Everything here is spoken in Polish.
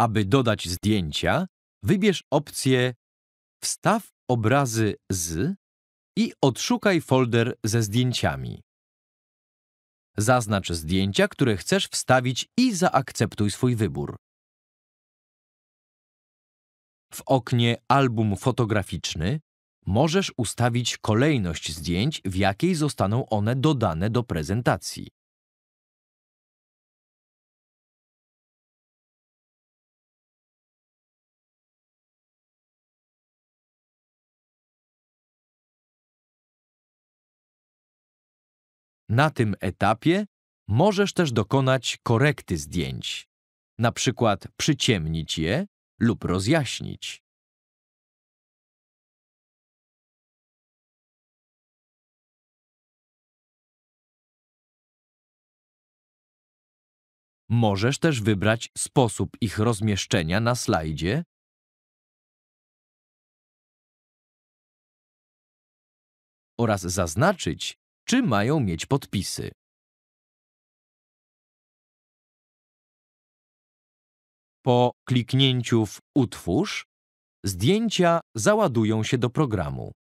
Aby dodać zdjęcia, wybierz opcję Wstaw obrazy z i odszukaj folder ze zdjęciami. Zaznacz zdjęcia, które chcesz wstawić i zaakceptuj swój wybór. W oknie Album fotograficzny możesz ustawić kolejność zdjęć, w jakiej zostaną one dodane do prezentacji. Na tym etapie możesz też dokonać korekty zdjęć, na przykład przyciemnić je lub rozjaśnić. Możesz też wybrać sposób ich rozmieszczenia na slajdzie oraz zaznaczyć, czy mają mieć podpisy. Po kliknięciu w Utwórz zdjęcia załadują się do programu.